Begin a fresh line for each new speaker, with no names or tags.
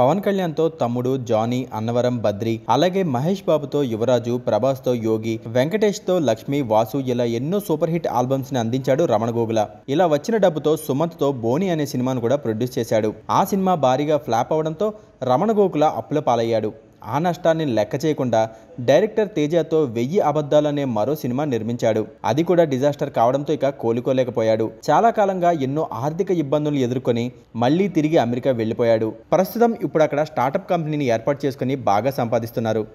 పవన్ కళ్యాణ్తో తమ్ముడు జానీ అన్నవరం బద్రి అలాగే మహేష్ బాబుతో యువరాజు ప్రభాస్తో యోగి వెంకటేష్తో లక్ష్మి వాసు ఇలా ఎన్నో సూపర్ హిట్ ఆల్బమ్స్ ని అందించాడు రమణ గోగుల ఇలా వచ్చిన డబ్బుతో సుమంత్తో బోని అనే సినిమాను కూడా ప్రొడ్యూస్ చేశాడు ఆ సినిమా భారీగా ఫ్లాప్ అవడంతో రమణ గోకుల అప్పుల పాలయ్యాడు ఆ నష్టాన్ని లెక్క చేయకుండా డైరెక్టర్ తేజతో వెయ్యి అనే మరో సినిమా నిర్మించాడు అది కూడా డిజాస్టర్ కావడంతో ఇక కోలుకోలేకపోయాడు చాలా కాలంగా ఎన్నో ఆర్థిక ఇబ్బందులు ఎదుర్కొని మళ్లీ తిరిగి అమెరికా వెళ్ళిపోయాడు ప్రస్తుతం ఇప్పుడు అక్కడ స్టార్టప్ కంపెనీని ఏర్పాటు చేసుకుని బాగా సంపాదిస్తున్నారు